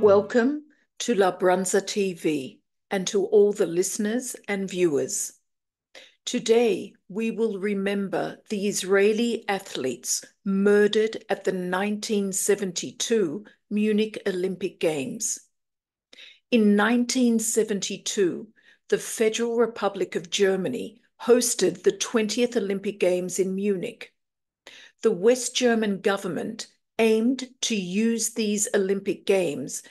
Welcome to La Brunza TV and to all the listeners and viewers. Today, we will remember the Israeli athletes murdered at the 1972 Munich Olympic Games. In 1972, the Federal Republic of Germany hosted the 20th Olympic Games in Munich. The West German government aimed to use these Olympic Games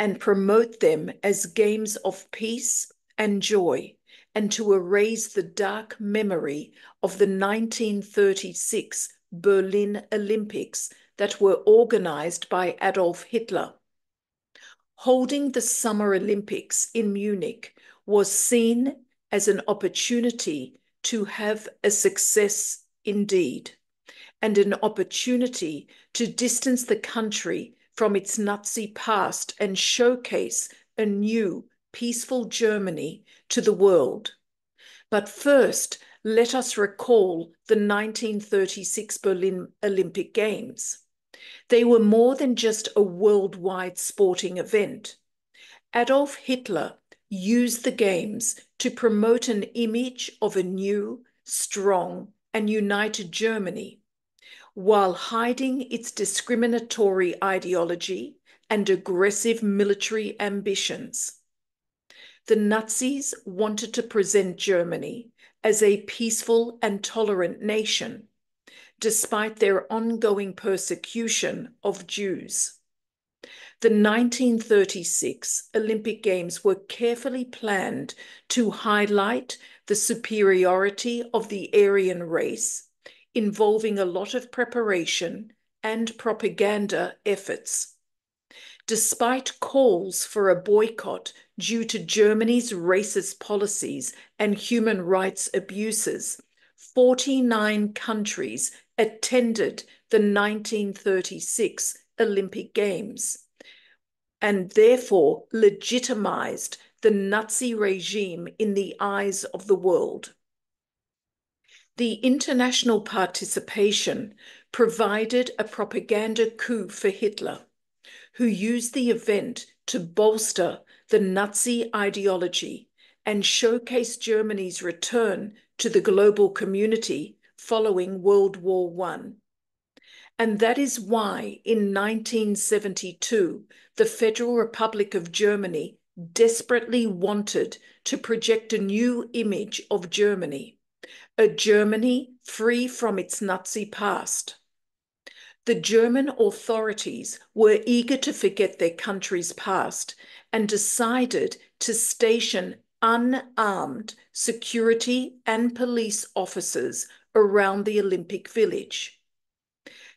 and promote them as games of peace and joy, and to erase the dark memory of the 1936 Berlin Olympics that were organized by Adolf Hitler. Holding the Summer Olympics in Munich was seen as an opportunity to have a success indeed and an opportunity to distance the country from its Nazi past and showcase a new peaceful Germany to the world. But first, let us recall the 1936 Berlin Olympic Games. They were more than just a worldwide sporting event. Adolf Hitler used the Games to promote an image of a new, strong, and united Germany while hiding its discriminatory ideology and aggressive military ambitions. The Nazis wanted to present Germany as a peaceful and tolerant nation, despite their ongoing persecution of Jews. The 1936 Olympic Games were carefully planned to highlight the superiority of the Aryan race involving a lot of preparation and propaganda efforts. Despite calls for a boycott due to Germany's racist policies and human rights abuses, 49 countries attended the 1936 Olympic Games and therefore legitimized the Nazi regime in the eyes of the world the international participation provided a propaganda coup for Hitler, who used the event to bolster the Nazi ideology and showcase Germany's return to the global community following World War I. And that is why in 1972, the Federal Republic of Germany desperately wanted to project a new image of Germany a Germany free from its Nazi past. The German authorities were eager to forget their country's past and decided to station unarmed security and police officers around the Olympic Village.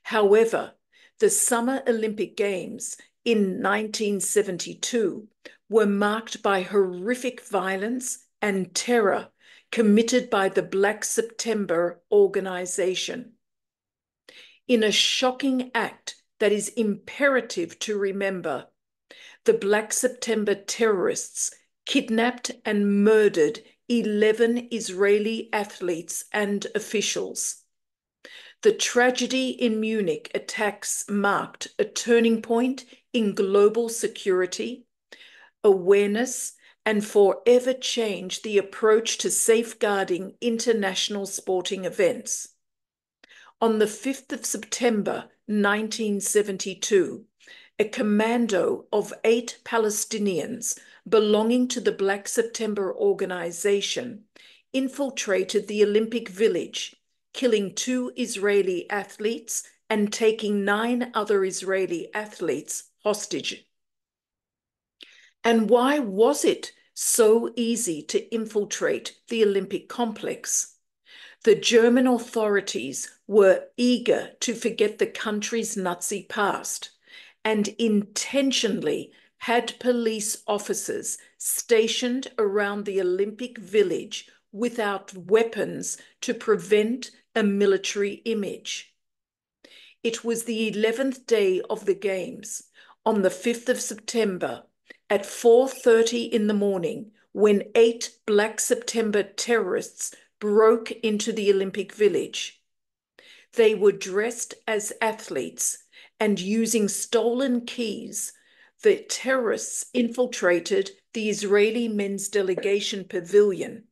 However, the Summer Olympic Games in 1972 were marked by horrific violence and terror committed by the Black September organization. In a shocking act that is imperative to remember, the Black September terrorists kidnapped and murdered 11 Israeli athletes and officials. The tragedy in Munich attacks marked a turning point in global security, awareness, and forever change the approach to safeguarding international sporting events. On the 5th of September 1972, a commando of eight Palestinians belonging to the Black September organization infiltrated the Olympic Village, killing two Israeli athletes and taking nine other Israeli athletes hostage. And why was it so easy to infiltrate the Olympic complex. The German authorities were eager to forget the country's Nazi past and intentionally had police officers stationed around the Olympic village without weapons to prevent a military image. It was the 11th day of the Games on the 5th of September at 4:30 in the morning when eight Black September terrorists broke into the Olympic Village. They were dressed as athletes and using stolen keys, the terrorists infiltrated the Israeli men's delegation pavilion.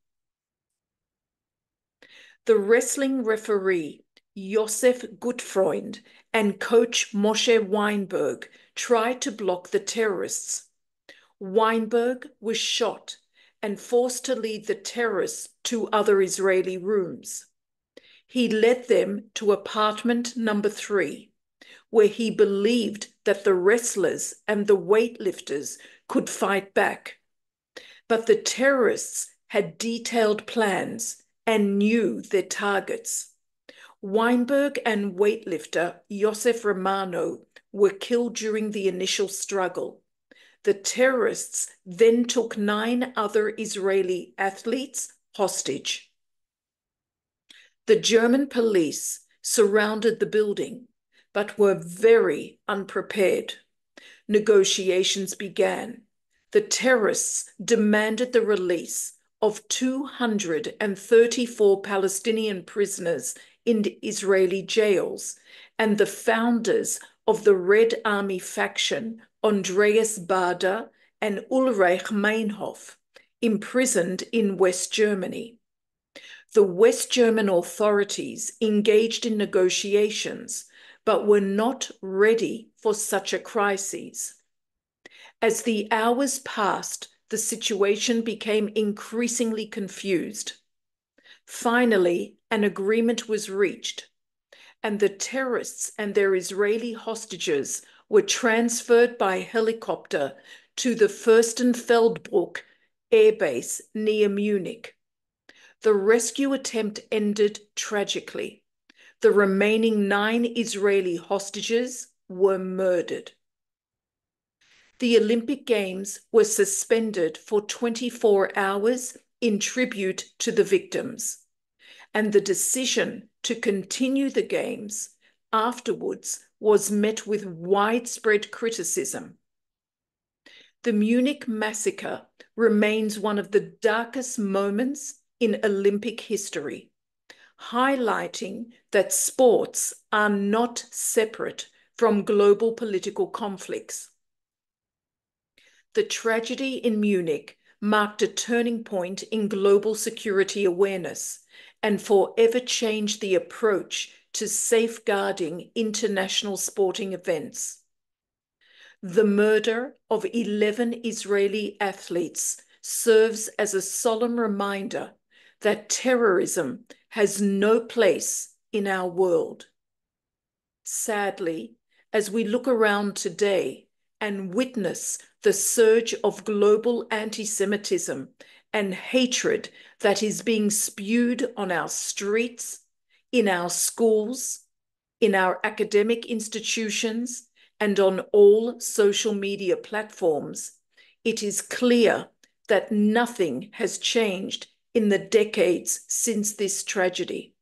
The wrestling referee, Yosef Gutfreund, and coach Moshe Weinberg tried to block the terrorists Weinberg was shot and forced to lead the terrorists to other Israeli rooms. He led them to apartment number three, where he believed that the wrestlers and the weightlifters could fight back. But the terrorists had detailed plans and knew their targets. Weinberg and weightlifter Yosef Romano were killed during the initial struggle, the terrorists then took nine other Israeli athletes hostage. The German police surrounded the building, but were very unprepared. Negotiations began. The terrorists demanded the release of 234 Palestinian prisoners in Israeli jails and the founders of the Red Army faction, Andreas Bader and Ulrich Meinhof, imprisoned in West Germany. The West German authorities engaged in negotiations but were not ready for such a crisis. As the hours passed, the situation became increasingly confused. Finally, an agreement was reached and the terrorists and their Israeli hostages were transferred by helicopter to the Fürstenfeldbruck air base near Munich. The rescue attempt ended tragically. The remaining nine Israeli hostages were murdered. The Olympic Games were suspended for 24 hours in tribute to the victims and the decision to continue the Games afterwards was met with widespread criticism. The Munich massacre remains one of the darkest moments in Olympic history, highlighting that sports are not separate from global political conflicts. The tragedy in Munich marked a turning point in global security awareness and forever change the approach to safeguarding international sporting events. The murder of 11 Israeli athletes serves as a solemn reminder that terrorism has no place in our world. Sadly, as we look around today and witness the surge of global anti Semitism and hatred that is being spewed on our streets, in our schools, in our academic institutions, and on all social media platforms, it is clear that nothing has changed in the decades since this tragedy.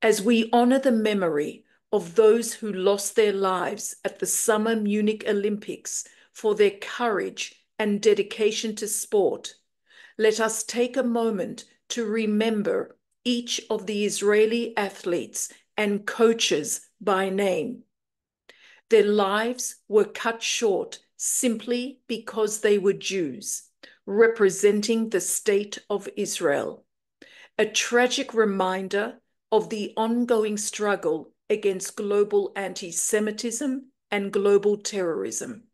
As we honour the memory of those who lost their lives at the Summer Munich Olympics for their courage and dedication to sport, let us take a moment to remember each of the Israeli athletes and coaches by name. Their lives were cut short simply because they were Jews, representing the state of Israel. A tragic reminder of the ongoing struggle against global anti Semitism and global terrorism.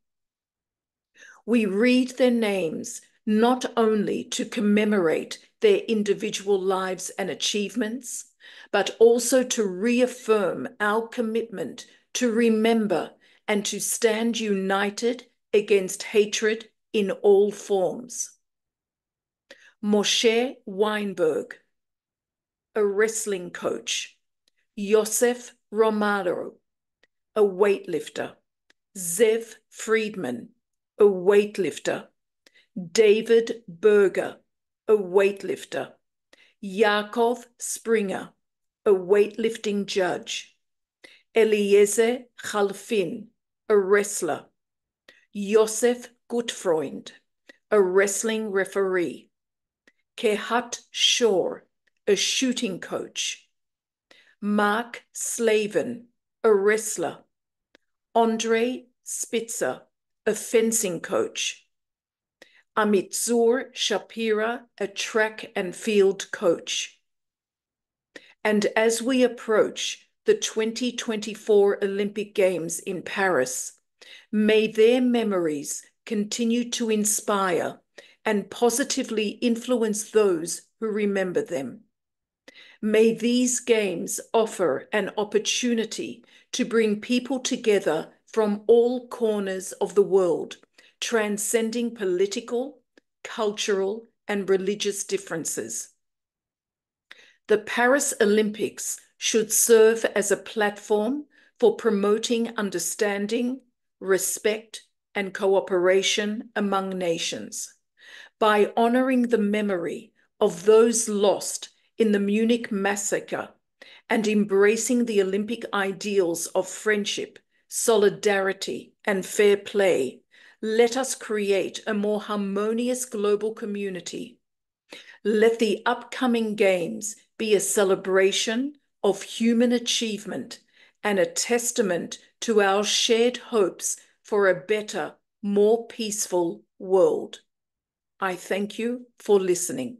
We read their names not only to commemorate their individual lives and achievements, but also to reaffirm our commitment to remember and to stand united against hatred in all forms. Moshe Weinberg, a wrestling coach, Yosef Romano, a weightlifter, Zev Friedman, a weightlifter, David Berger, a weightlifter. Yaakov Springer, a weightlifting judge. Eliezer Chalfin, a wrestler. Yosef Gutfreund, a wrestling referee. Kehat Shore, a shooting coach. Mark Slavin, a wrestler. Andre Spitzer, a fencing coach. Amit Shapira, a track and field coach. And as we approach the 2024 Olympic Games in Paris, may their memories continue to inspire and positively influence those who remember them. May these games offer an opportunity to bring people together from all corners of the world transcending political, cultural, and religious differences. The Paris Olympics should serve as a platform for promoting understanding, respect, and cooperation among nations by honoring the memory of those lost in the Munich massacre and embracing the Olympic ideals of friendship, solidarity, and fair play let us create a more harmonious global community. Let the upcoming Games be a celebration of human achievement and a testament to our shared hopes for a better, more peaceful world. I thank you for listening.